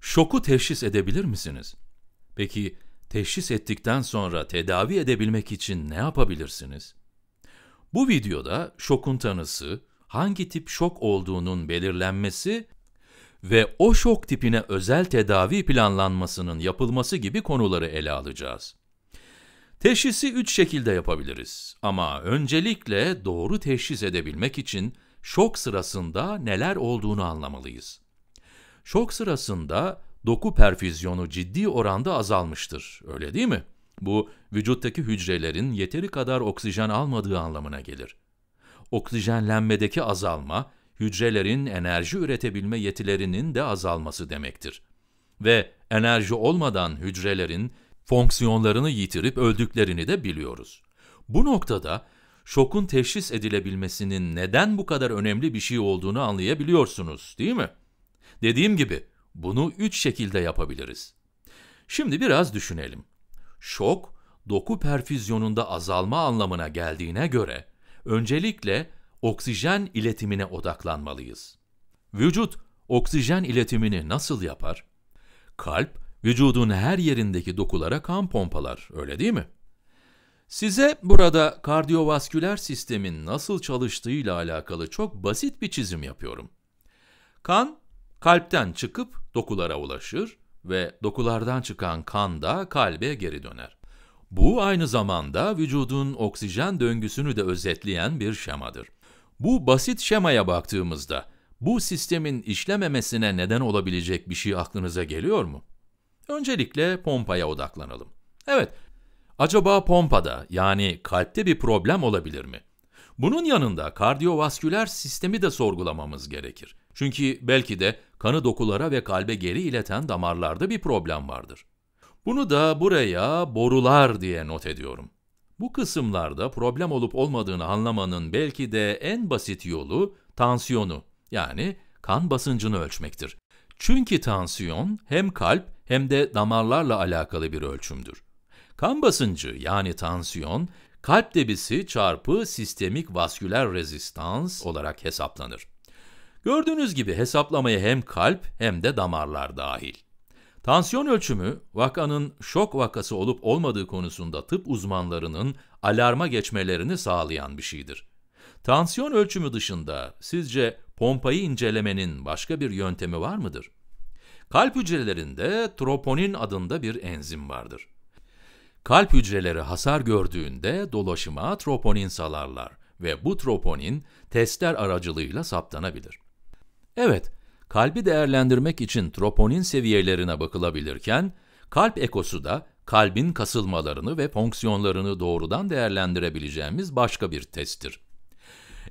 şoku teşhis edebilir misiniz? Peki teşhis ettikten sonra tedavi edebilmek için ne yapabilirsiniz? Bu videoda şokun tanısı, hangi tip şok olduğunun belirlenmesi ve o şok tipine özel tedavi planlanmasının yapılması gibi konuları ele alacağız. Teşhisi üç şekilde yapabiliriz ama öncelikle doğru teşhis edebilmek için şok sırasında neler olduğunu anlamalıyız. Şok sırasında doku perfüzyonu ciddi oranda azalmıştır, öyle değil mi? Bu, vücuttaki hücrelerin yeteri kadar oksijen almadığı anlamına gelir. Oksijenlenmedeki azalma, hücrelerin enerji üretebilme yetilerinin de azalması demektir. Ve enerji olmadan hücrelerin fonksiyonlarını yitirip öldüklerini de biliyoruz. Bu noktada şokun teşhis edilebilmesinin neden bu kadar önemli bir şey olduğunu anlayabiliyorsunuz, değil mi? Dediğim gibi bunu üç şekilde yapabiliriz. Şimdi biraz düşünelim. Şok, doku perfüzyonunda azalma anlamına geldiğine göre öncelikle oksijen iletimine odaklanmalıyız. Vücut oksijen iletimini nasıl yapar? Kalp vücudun her yerindeki dokulara kan pompalar, öyle değil mi? Size burada kardiyovasküler sistemin nasıl çalıştığıyla alakalı çok basit bir çizim yapıyorum. Kan kalpten çıkıp dokulara ulaşır ve dokulardan çıkan kan da kalbe geri döner. Bu aynı zamanda vücudun oksijen döngüsünü de özetleyen bir şemadır. Bu basit şemaya baktığımızda bu sistemin işlememesine neden olabilecek bir şey aklınıza geliyor mu? Öncelikle pompaya odaklanalım. Evet, acaba pompada yani kalpte bir problem olabilir mi? Bunun yanında kardiyovasküler sistemi de sorgulamamız gerekir. Çünkü belki de kanı dokulara ve kalbe geri ileten damarlarda bir problem vardır. Bunu da buraya borular diye not ediyorum. Bu kısımlarda problem olup olmadığını anlamanın belki de en basit yolu tansiyonu yani kan basıncını ölçmektir. Çünkü tansiyon hem kalp hem de damarlarla alakalı bir ölçümdür. Kan basıncı yani tansiyon kalp debisi çarpı sistemik vasküler rezistans olarak hesaplanır. Gördüğünüz gibi hesaplamaya hem kalp hem de damarlar dahil. Tansiyon ölçümü, vakanın şok vakası olup olmadığı konusunda tıp uzmanlarının alarma geçmelerini sağlayan bir şeydir. Tansiyon ölçümü dışında sizce pompayı incelemenin başka bir yöntemi var mıdır? Kalp hücrelerinde troponin adında bir enzim vardır. Kalp hücreleri hasar gördüğünde dolaşıma troponin salarlar ve bu troponin testler aracılığıyla saptanabilir. Evet, kalbi değerlendirmek için troponin seviyelerine bakılabilirken, kalp ekosu da kalbin kasılmalarını ve fonksiyonlarını doğrudan değerlendirebileceğimiz başka bir testtir.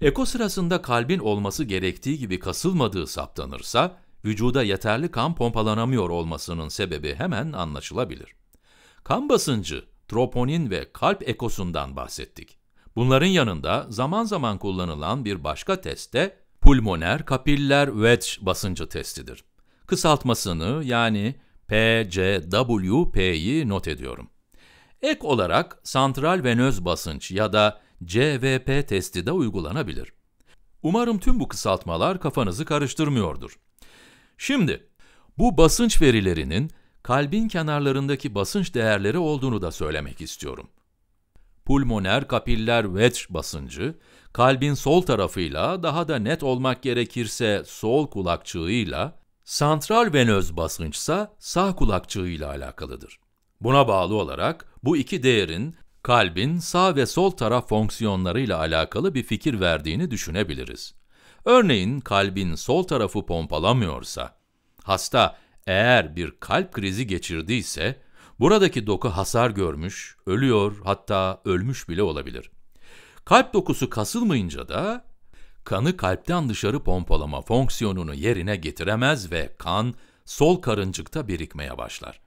Eko sırasında kalbin olması gerektiği gibi kasılmadığı saptanırsa, vücuda yeterli kan pompalanamıyor olmasının sebebi hemen anlaşılabilir. Kan basıncı, troponin ve kalp ekosundan bahsettik. Bunların yanında zaman zaman kullanılan bir başka test de pulmoner kapiller wedge basıncı testidir. Kısaltmasını yani PCWP'yi not ediyorum. Ek olarak santral venöz basınç ya da CVP testi de uygulanabilir. Umarım tüm bu kısaltmalar kafanızı karıştırmıyordur. Şimdi, bu basınç verilerinin kalbin kenarlarındaki basınç değerleri olduğunu da söylemek istiyorum pulmoner kapiller veç basıncı, kalbin sol tarafıyla daha da net olmak gerekirse sol kulakçığıyla, santral venöz basınçsa sağ kulakçığıyla alakalıdır. Buna bağlı olarak bu iki değerin kalbin sağ ve sol taraf fonksiyonlarıyla alakalı bir fikir verdiğini düşünebiliriz. Örneğin kalbin sol tarafı pompalamıyorsa, hasta eğer bir kalp krizi geçirdiyse, Buradaki doku hasar görmüş, ölüyor hatta ölmüş bile olabilir. Kalp dokusu kasılmayınca da kanı kalpten dışarı pompalama fonksiyonunu yerine getiremez ve kan sol karıncıkta birikmeye başlar.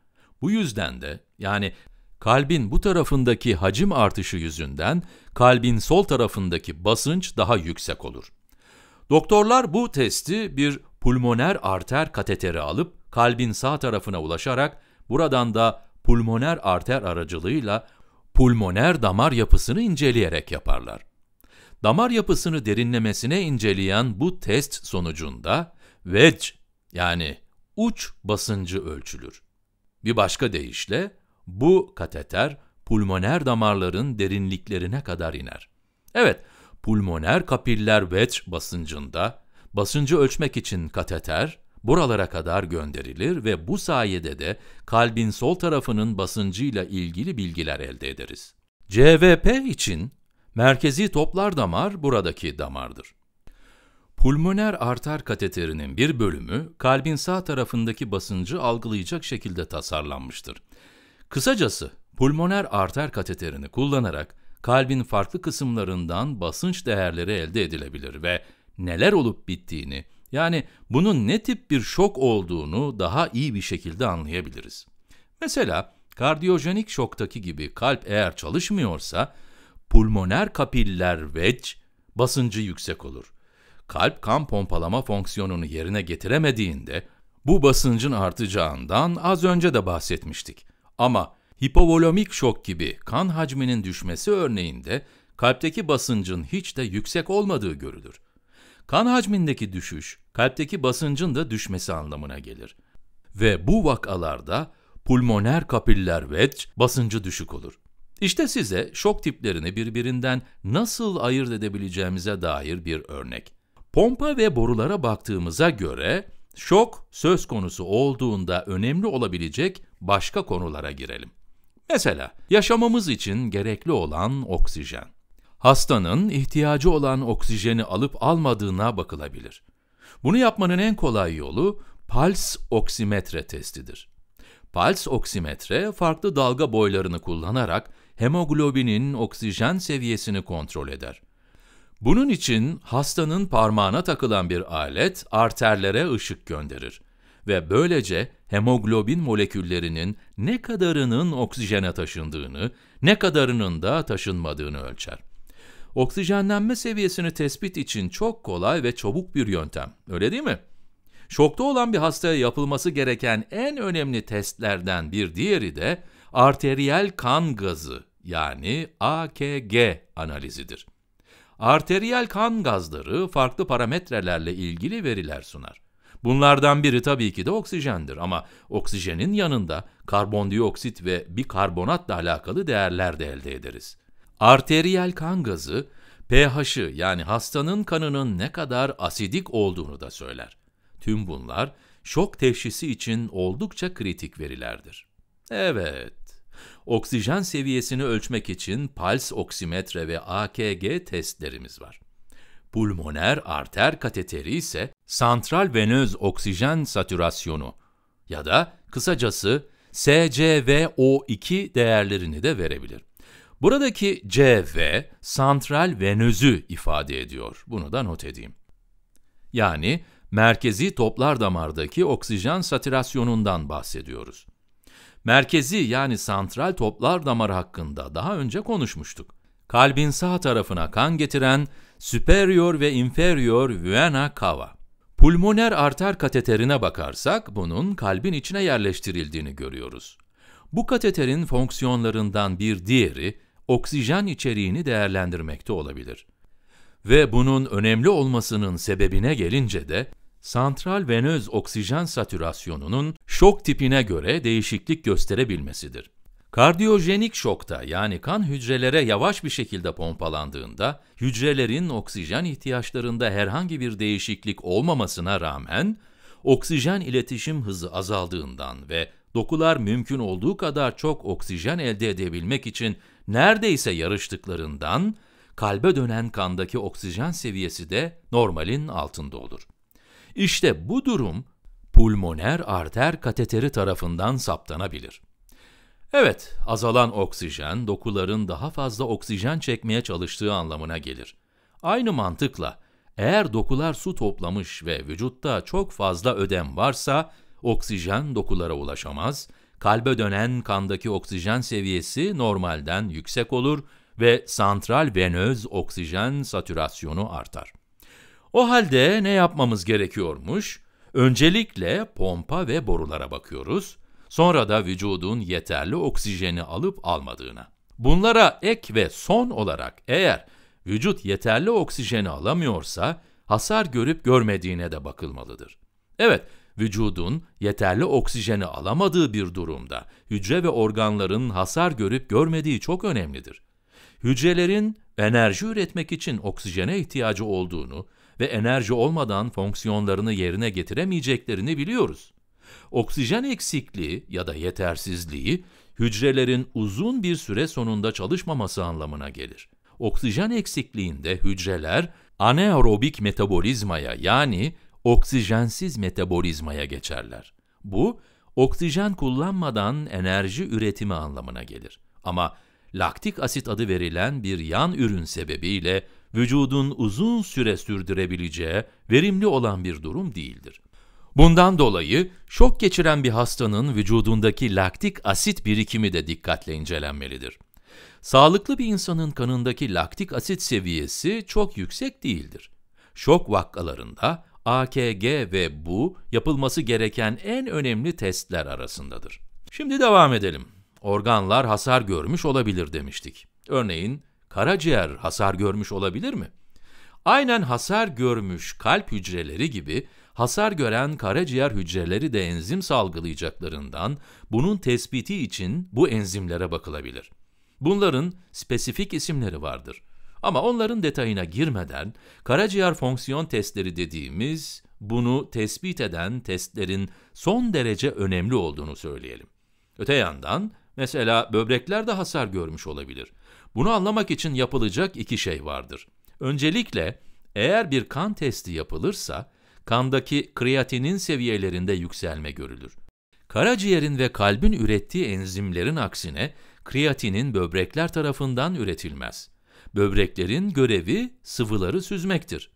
Bu yüzden de yani kalbin bu tarafındaki hacim artışı yüzünden kalbin sol tarafındaki basınç daha yüksek olur. Doktorlar bu testi bir pulmoner arter kateteri alıp kalbin sağ tarafına ulaşarak buradan da pulmoner arter aracılığıyla pulmoner damar yapısını inceleyerek yaparlar. Damar yapısını derinlemesine inceleyen bu test sonucunda wedge yani uç basıncı ölçülür. Bir başka deyişle bu kateter pulmoner damarların derinliklerine kadar iner. Evet, pulmoner kapiller wedge basıncında basıncı ölçmek için kateter buralara kadar gönderilir ve bu sayede de kalbin sol tarafının basıncıyla ilgili bilgiler elde ederiz. CVP için merkezi toplar damar buradaki damardır. Pulmoner arter kateterinin bir bölümü kalbin sağ tarafındaki basıncı algılayacak şekilde tasarlanmıştır. Kısacası pulmoner arter kateterini kullanarak kalbin farklı kısımlarından basınç değerleri elde edilebilir ve neler olup bittiğini yani bunun ne tip bir şok olduğunu daha iyi bir şekilde anlayabiliriz. Mesela kardiyojenik şoktaki gibi kalp eğer çalışmıyorsa pulmoner kapiller veç basıncı yüksek olur. Kalp kan pompalama fonksiyonunu yerine getiremediğinde bu basıncın artacağından az önce de bahsetmiştik. Ama hipovolomik şok gibi kan hacminin düşmesi örneğinde kalpteki basıncın hiç de yüksek olmadığı görülür. Kan hacmindeki düşüş, kalpteki basıncın da düşmesi anlamına gelir. Ve bu vakalarda pulmoner kapiller ve basıncı düşük olur. İşte size şok tiplerini birbirinden nasıl ayırt edebileceğimize dair bir örnek. Pompa ve borulara baktığımıza göre şok söz konusu olduğunda önemli olabilecek başka konulara girelim. Mesela yaşamamız için gerekli olan oksijen hastanın ihtiyacı olan oksijeni alıp almadığına bakılabilir. Bunu yapmanın en kolay yolu pals oksimetre testidir. Pals oksimetre, farklı dalga boylarını kullanarak hemoglobinin oksijen seviyesini kontrol eder. Bunun için hastanın parmağına takılan bir alet arterlere ışık gönderir ve böylece hemoglobin moleküllerinin ne kadarının oksijene taşındığını, ne kadarının da taşınmadığını ölçer oksijenlenme seviyesini tespit için çok kolay ve çabuk bir yöntem. Öyle değil mi? Şokta olan bir hastaya yapılması gereken en önemli testlerden bir diğeri de arteriyel kan gazı yani AKG analizidir. Arteriyel kan gazları farklı parametrelerle ilgili veriler sunar. Bunlardan biri tabii ki de oksijendir ama oksijenin yanında karbondioksit ve bikarbonatla alakalı değerler de elde ederiz. Arteriyel kan gazı, pH'ı yani hastanın kanının ne kadar asidik olduğunu da söyler. Tüm bunlar şok teşhisi için oldukça kritik verilerdir. Evet, oksijen seviyesini ölçmek için pals oksimetre ve AKG testlerimiz var. Pulmoner arter kateteri ise santral venöz oksijen satürasyonu ya da kısacası SCVO2 değerlerini de verebilir. Buradaki CV, santral venözü ifade ediyor. Bunu da not edeyim. Yani merkezi toplar damardaki oksijen satürasyonundan bahsediyoruz. Merkezi yani santral toplar damar hakkında daha önce konuşmuştuk. Kalbin sağ tarafına kan getiren superior ve inferior vena cava. Pulmoner arter kateterine bakarsak bunun kalbin içine yerleştirildiğini görüyoruz. Bu kateterin fonksiyonlarından bir diğeri oksijen içeriğini değerlendirmekte olabilir. Ve bunun önemli olmasının sebebine gelince de, santral venöz oksijen satürasyonunun şok tipine göre değişiklik gösterebilmesidir. Kardiyojenik şokta yani kan hücrelere yavaş bir şekilde pompalandığında, hücrelerin oksijen ihtiyaçlarında herhangi bir değişiklik olmamasına rağmen, oksijen iletişim hızı azaldığından ve dokular mümkün olduğu kadar çok oksijen elde edebilmek için neredeyse yarıştıklarından, kalbe dönen kandaki oksijen seviyesi de normalin altında olur. İşte bu durum pulmoner arter kateteri tarafından saptanabilir. Evet, azalan oksijen dokuların daha fazla oksijen çekmeye çalıştığı anlamına gelir. Aynı mantıkla eğer dokular su toplamış ve vücutta çok fazla ödem varsa oksijen dokulara ulaşamaz, kalbe dönen kandaki oksijen seviyesi normalden yüksek olur ve santral venöz oksijen satürasyonu artar. O halde ne yapmamız gerekiyormuş? Öncelikle pompa ve borulara bakıyoruz. Sonra da vücudun yeterli oksijeni alıp almadığına. Bunlara ek ve son olarak eğer vücut yeterli oksijeni alamıyorsa hasar görüp görmediğine de bakılmalıdır. Evet, vücudun yeterli oksijeni alamadığı bir durumda hücre ve organların hasar görüp görmediği çok önemlidir. Hücrelerin enerji üretmek için oksijene ihtiyacı olduğunu ve enerji olmadan fonksiyonlarını yerine getiremeyeceklerini biliyoruz. Oksijen eksikliği ya da yetersizliği hücrelerin uzun bir süre sonunda çalışmaması anlamına gelir. Oksijen eksikliğinde hücreler anaerobik metabolizmaya yani oksijensiz metabolizmaya geçerler. Bu, oksijen kullanmadan enerji üretimi anlamına gelir. Ama laktik asit adı verilen bir yan ürün sebebiyle vücudun uzun süre sürdürebileceği verimli olan bir durum değildir. Bundan dolayı şok geçiren bir hastanın vücudundaki laktik asit birikimi de dikkatle incelenmelidir. Sağlıklı bir insanın kanındaki laktik asit seviyesi çok yüksek değildir. Şok vakalarında AKG ve bu yapılması gereken en önemli testler arasındadır. Şimdi devam edelim. Organlar hasar görmüş olabilir demiştik. Örneğin karaciğer hasar görmüş olabilir mi? Aynen hasar görmüş kalp hücreleri gibi hasar gören karaciğer hücreleri de enzim salgılayacaklarından bunun tespiti için bu enzimlere bakılabilir. Bunların spesifik isimleri vardır. Ama onların detayına girmeden karaciğer fonksiyon testleri dediğimiz bunu tespit eden testlerin son derece önemli olduğunu söyleyelim. Öte yandan mesela böbrekler de hasar görmüş olabilir. Bunu anlamak için yapılacak iki şey vardır. Öncelikle eğer bir kan testi yapılırsa kandaki kreatinin seviyelerinde yükselme görülür. Karaciğerin ve kalbin ürettiği enzimlerin aksine kreatinin böbrekler tarafından üretilmez. Böbreklerin görevi sıvıları süzmektir.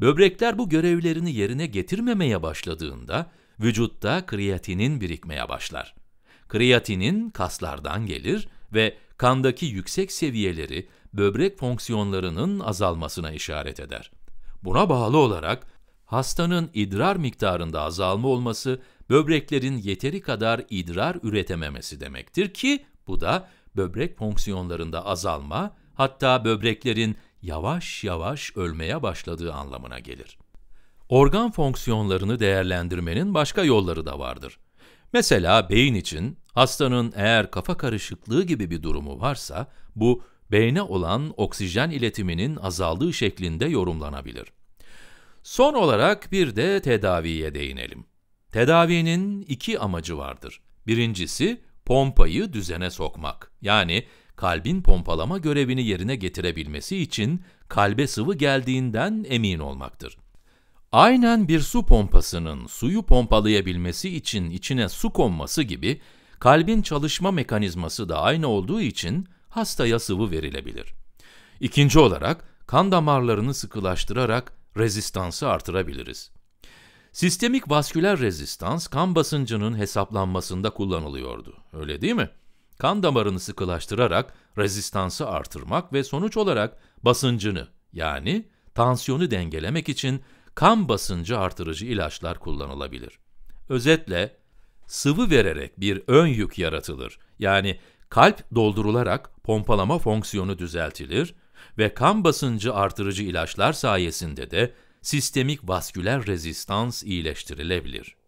Böbrekler bu görevlerini yerine getirmemeye başladığında vücutta kreatinin birikmeye başlar. Kreatinin kaslardan gelir ve kandaki yüksek seviyeleri böbrek fonksiyonlarının azalmasına işaret eder. Buna bağlı olarak hastanın idrar miktarında azalma olması böbreklerin yeteri kadar idrar üretememesi demektir ki bu da böbrek fonksiyonlarında azalma hatta böbreklerin yavaş yavaş ölmeye başladığı anlamına gelir. Organ fonksiyonlarını değerlendirmenin başka yolları da vardır. Mesela beyin için hastanın eğer kafa karışıklığı gibi bir durumu varsa bu beyne olan oksijen iletiminin azaldığı şeklinde yorumlanabilir. Son olarak bir de tedaviye değinelim. Tedavinin iki amacı vardır. Birincisi pompayı düzene sokmak. Yani kalbin pompalama görevini yerine getirebilmesi için kalbe sıvı geldiğinden emin olmaktır. Aynen bir su pompasının suyu pompalayabilmesi için içine su konması gibi, kalbin çalışma mekanizması da aynı olduğu için hastaya sıvı verilebilir. İkinci olarak, kan damarlarını sıkılaştırarak rezistansı artırabiliriz. Sistemik vasküler rezistans kan basıncının hesaplanmasında kullanılıyordu, öyle değil mi? kan damarını sıkılaştırarak rezistansı artırmak ve sonuç olarak basıncını yani tansiyonu dengelemek için kan basıncı artırıcı ilaçlar kullanılabilir. Özetle sıvı vererek bir ön yük yaratılır. Yani kalp doldurularak pompalama fonksiyonu düzeltilir ve kan basıncı artırıcı ilaçlar sayesinde de sistemik vasküler rezistans iyileştirilebilir.